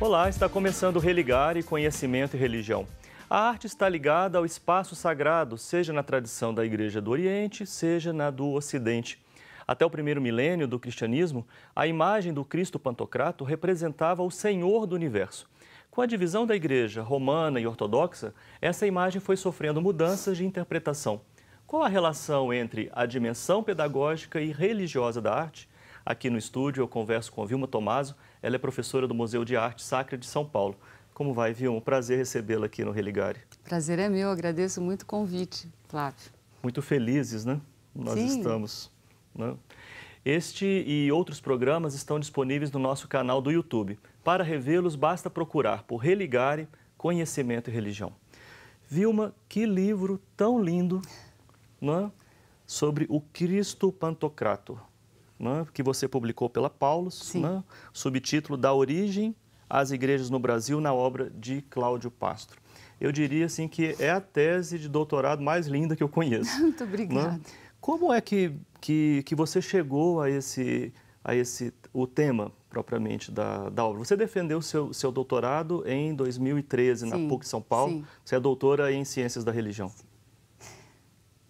Olá, está começando Religar e Conhecimento e Religião. A arte está ligada ao espaço sagrado, seja na tradição da Igreja do Oriente, seja na do Ocidente. Até o primeiro milênio do cristianismo, a imagem do Cristo Pantocrato representava o Senhor do universo. Com a divisão da Igreja romana e ortodoxa, essa imagem foi sofrendo mudanças de interpretação. Qual a relação entre a dimensão pedagógica e religiosa da arte? Aqui no estúdio eu converso com Vilma Tomaso, ela é professora do Museu de Arte Sacra de São Paulo. Como vai, Viu? Um prazer recebê-la aqui no Religare. Prazer é meu, agradeço muito o convite, Flávio. Muito felizes, né? Nós Sim. estamos. Né? Este e outros programas estão disponíveis no nosso canal do YouTube. Para revê-los, basta procurar por Religare, Conhecimento e Religião. Vilma, que livro tão lindo, né? Sobre o Cristo Pantocrator né, que você publicou pela Paulus, né, subtítulo Da Origem às Igrejas no Brasil, na obra de Cláudio Pastro. Eu diria assim que é a tese de doutorado mais linda que eu conheço. Muito né. obrigada. Né? Como é que, que, que você chegou a esse, a esse o tema propriamente da, da obra. Você defendeu seu, seu doutorado em 2013 sim, na PUC São Paulo. Sim. Você é doutora em Ciências da Religião. Sim.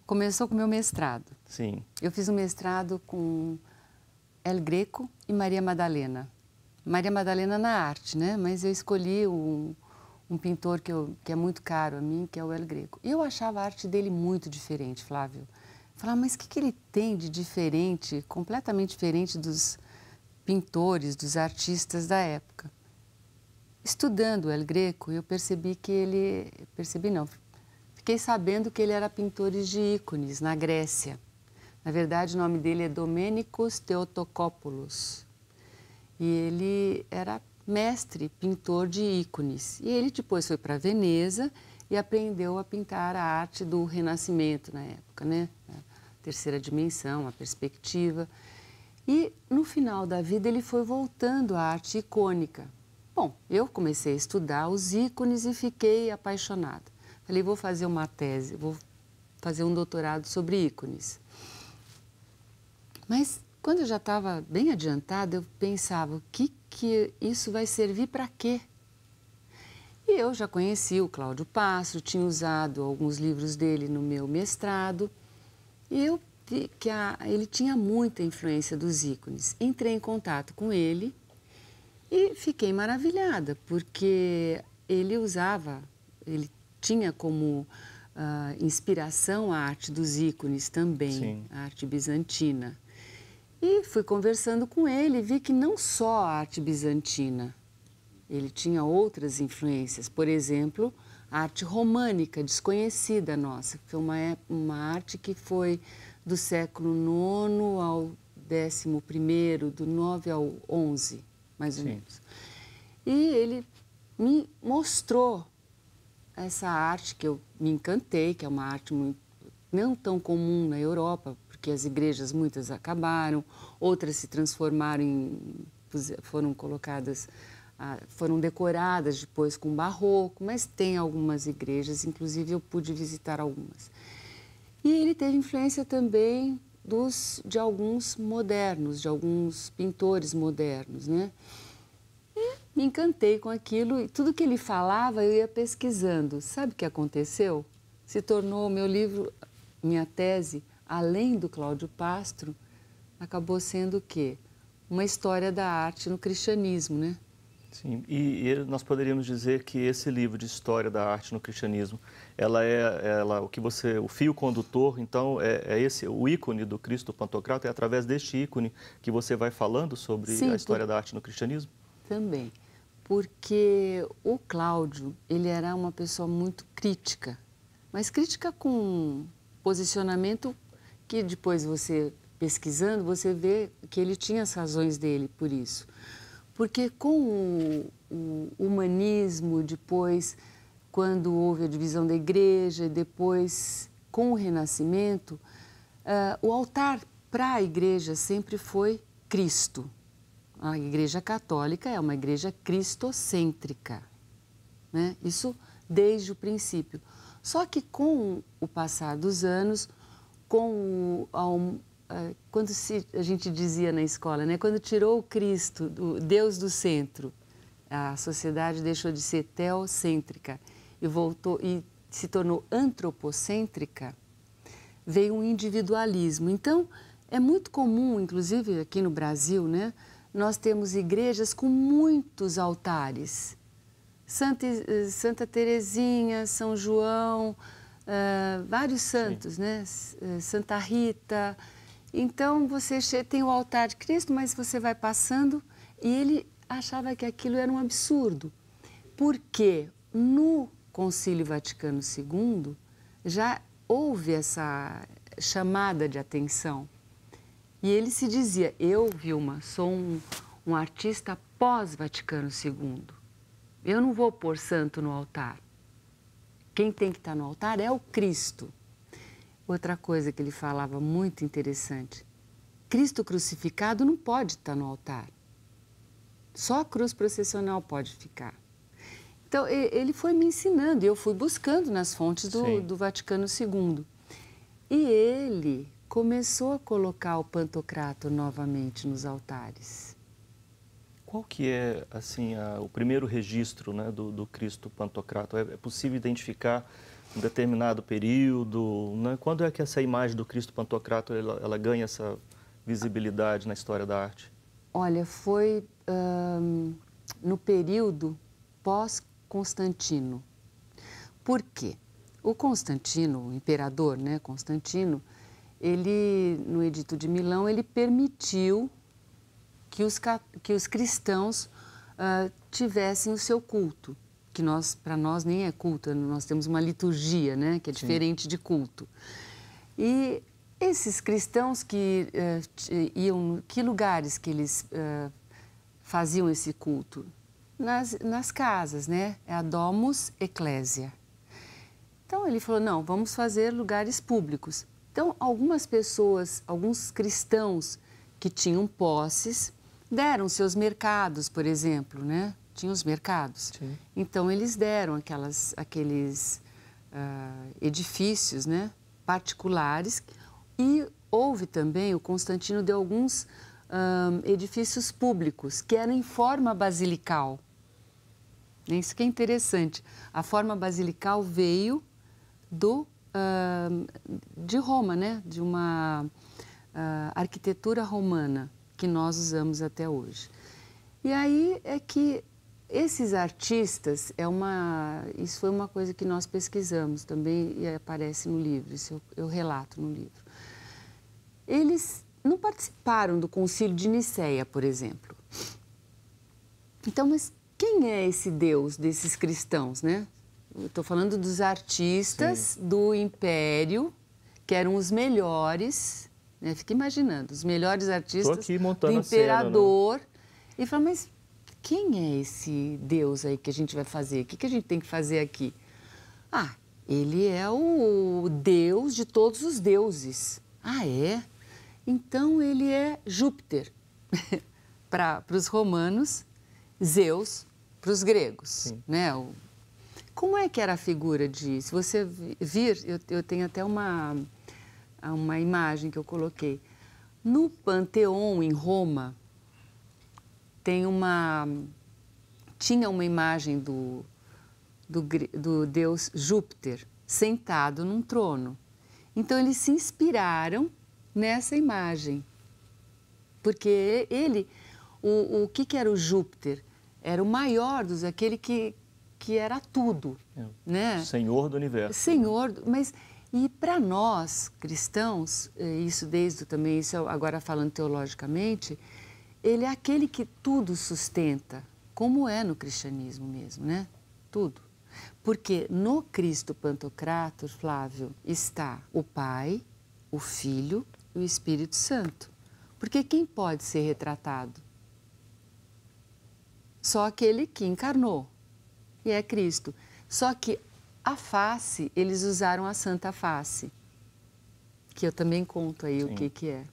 Começou com meu mestrado. Sim. Eu fiz um mestrado com El Greco e Maria Madalena. Maria Madalena na arte, né? Mas eu escolhi um, um pintor que, eu, que, é muito caro a mim, que é o El Greco. E eu achava a arte dele muito diferente, Flávio. Falava, mas o que, que ele tem de diferente, completamente diferente dos pintores, dos artistas da época? Estudando o El Greco, eu percebi que ele... Percebi não, fiquei sabendo que ele era pintor de ícones na Grécia. Na verdade, o nome dele é Domênicos Theotocopoulos. E ele era mestre pintor de ícones. E ele depois foi para Veneza e aprendeu a pintar a arte do Renascimento na época, né? A terceira dimensão, a perspectiva. E no final da vida ele foi voltando à arte icônica. Bom, eu comecei a estudar os ícones e fiquei apaixonada. Falei, vou fazer uma tese, vou fazer um doutorado sobre ícones. Mas quando eu já estava bem adiantada, eu pensava, o que, que isso vai servir para quê? E eu já conheci o Cláudio Passo, tinha usado alguns livros dele no meu mestrado, e eu vi que a, ele tinha muita influência dos ícones. Entrei em contato com ele e fiquei maravilhada, porque ele usava, ele tinha como uh, inspiração a arte dos ícones também, Sim. a arte bizantina. E fui conversando com ele e vi que não só a arte bizantina, ele tinha outras influências, por exemplo, a arte românica, desconhecida nossa, que é uma, é, uma arte que foi do século IX ao XI, do 9 ao 11, mais ou menos. E ele me mostrou essa arte que eu me encantei, que é uma arte muito, não tão comum na Europa, porque as igrejas muitas acabaram, outras se transformaram em foram colocadas ah, foram decoradas depois com barroco, mas tem algumas igrejas, inclusive eu pude visitar algumas. E ele teve influência também dos de alguns modernos, de alguns pintores modernos, né? E me encantei com aquilo e tudo que ele falava eu ia pesquisando. Sabe o que aconteceu? Se tornou meu livro, minha tese, além do Cláudio Pastro, acabou sendo o quê? Uma história da arte no cristianismo, né? Sim, e, e, nós poderíamos dizer que esse livro de história da arte no cristianismo, ela é ela, o que você, o fio condutor, então é, é esse o ícone do Cristo Pantocrato é através deste ícone que você vai falando sobre Sim, a história por... da arte no cristianismo. Também, porque o Cláudio ele era uma pessoa muito crítica, mas crítica com posicionamento que depois você pesquisando, você vê que ele tinha as razões dele por isso. Porque com o, o humanismo, depois, quando houve a divisão da igreja, depois com o renascimento, uh, o altar para a igreja sempre foi Cristo. A igreja católica é uma igreja cristocêntrica. Né? Isso desde o princípio. Só que com o passar dos anos, com um, quando se, a gente dizia na escola, né, quando tirou o Cristo, o Deus do centro, a sociedade deixou de ser teocêntrica e voltou e se tornou antropocêntrica, veio um individualismo. Então, é muito comum, inclusive aqui no Brasil, né, nós temos igrejas com muitos altares. Santa, Santa Terezinha, São João, uh, vários santos, Sim. né? Eh, Santa Rita. Então você tem o altar de Cristo, mas você vai passando e ele achava que aquilo era um absurdo, porque no Concílio Vaticano II já houve essa chamada de atenção. E ele se dizia: Eu, Vilma, sou um, um artista pós-Vaticano II. Eu não vou pôr santo no altar. Quem tem que estar tá no altar é o Cristo. Outra coisa que ele falava muito interessante: Cristo crucificado não pode estar tá no altar. Só a cruz processional pode ficar. Então, ele foi me ensinando e eu fui buscando nas fontes do, do Vaticano II. E ele começou a colocar o pantocrato novamente nos altares. Qual que é assim a, o primeiro registro né, do, do Cristo Pantocrator? É, é, possível identificar um determinado período? Né? Quando é que essa imagem do Cristo Pantocrator ela, ela ganha essa visibilidade na história da arte? Olha, foi no período pós-Constantino. Por quê? O Constantino, o imperador né, Constantino, ele, no Edito de Milão, ele permitiu que os, que os cristãos uh, tivessem o seu culto, que nós para nós nem é culto, nós temos uma liturgia, né, que é diferente de culto. E esses cristãos que uh, iam, que lugares que eles uh, faziam esse culto? Nas, nas casas, né? É a Domus Ecclesia. Então ele falou: não, vamos fazer lugares públicos. Então, algumas pessoas, alguns cristãos que tinham posses, deram seus mercados, por exemplo, né? tinham os mercados. Sim. Então, eles deram aquelas, aqueles uh, edifícios né? particulares e houve também, o Constantino deu alguns ah, edifícios públicos, que eram em forma basilical. É isso que é interessante. A forma basilical veio do, uh, de Roma, né? de uma uh, arquitetura romana que nós usamos até hoje. E aí é que esses artistas é uma isso foi uma coisa que nós pesquisamos também e aparece no livro, isso eu, eu relato no livro. Eles não participaram do Concílio de Nicéia, por exemplo. Então, mas quem é esse Deus desses cristãos, né? Estou falando dos artistas Sim. do Império, que eram os melhores, né? Fica imaginando, os melhores artistas aqui do imperador. Cena, né? E fala, mas quem é esse Deus aí que a gente vai fazer? O que, que a gente tem que fazer aqui? Ah, ele é o Deus de todos os deuses. Ah, é? Então ele é Júpiter para os romanos, Zeus para os gregos. Né? O, como é que era a figura de. Se você vir, eu, eu tenho até uma a uma imagem que eu coloquei. No Panteão, em Roma, tem uma tinha uma imagem do, do, do, deus Júpiter sentado num trono. Então eles se inspiraram nessa imagem. Porque ele, o, o que, que era o Júpiter? Era o maior dos, aquele que, que era tudo. É. Né? Senhor do universo. Senhor, mas e para nós, cristãos, eh, isso desde também, isso agora falando teologicamente, ele é aquele que tudo sustenta, como é no cristianismo mesmo, né? Tudo. Porque no Cristo Pantocrator, Flávio, está o Pai, o Filho e o Espírito Santo. Porque quem pode ser retratado? Só aquele que encarnou, e é Cristo. Só que a face, eles usaram a Santa Face, que eu também conto aí Sim. o que, que é.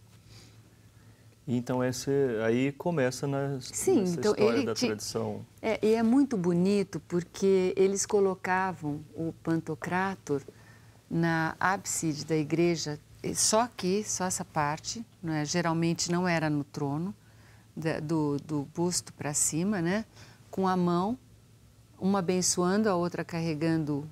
Então esse aí começa na Sim, então história da te... tradição. É, e é muito bonito porque eles colocavam o Pantocrator na ábside da igreja, só aqui, só essa parte, né? geralmente não era no trono, da, do, do busto para cima, né? com a mão, uma abençoando, a outra carregando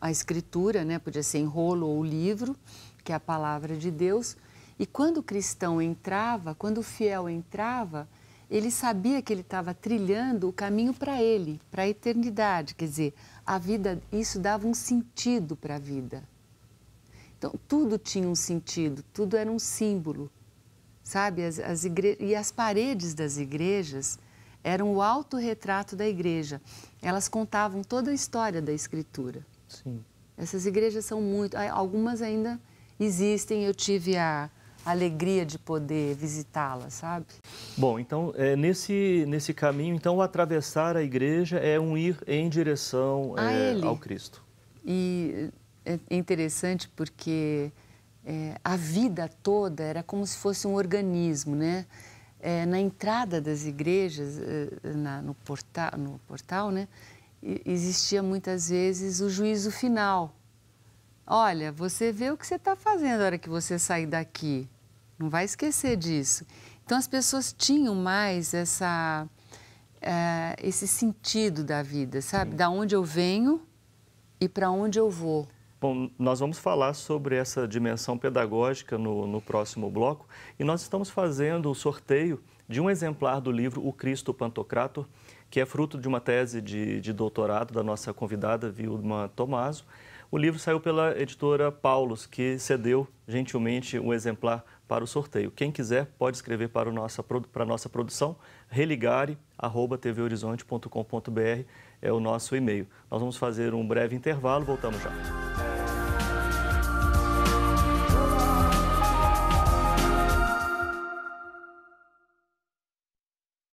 a escritura, né? podia ser enrolo ou livro, que é a palavra de Deus. E quando o cristão entrava, quando o fiel entrava, ele sabia que ele estava trilhando o caminho para ele, para a eternidade. Quer dizer, a vida, isso dava um sentido para a vida. Então, tudo tinha um sentido, tudo era um símbolo, sabe? As, as igre... E as paredes das igrejas eram o autorretrato da igreja. Elas contavam toda a história da Escritura. Sim. Essas igrejas são muito. Algumas ainda existem, eu tive a alegria de poder visitá las sabe? Bom, então é, nesse nesse caminho, então atravessar a igreja é um ir em direção é, ao Cristo. E é interessante porque é, a vida toda era como se fosse um organismo, né? É, na entrada das igrejas, é, na, no portal, no portal, né? existia muitas vezes o juízo final. Olha, você vê o que você está fazendo na hora que você sair daqui. Não vai esquecer disso. Então as pessoas tinham mais essa, é, esse sentido da vida, sabe? Sim. Da onde eu venho e para onde eu vou. Bom, nós vamos falar sobre essa dimensão pedagógica no, no próximo bloco e nós estamos fazendo o sorteio de um exemplar do livro O Cristo Pantocrator que é fruto de uma tese de, de doutorado da nossa convidada, Vilma Tomaso. O livro saiu pela editora Paulus, que cedeu gentilmente um exemplar para o sorteio. Quem quiser pode escrever para, o nossa, para a nossa produção, religare.tvhorizonte.com.br é o nosso e-mail. Nós vamos fazer um breve intervalo, voltamos já.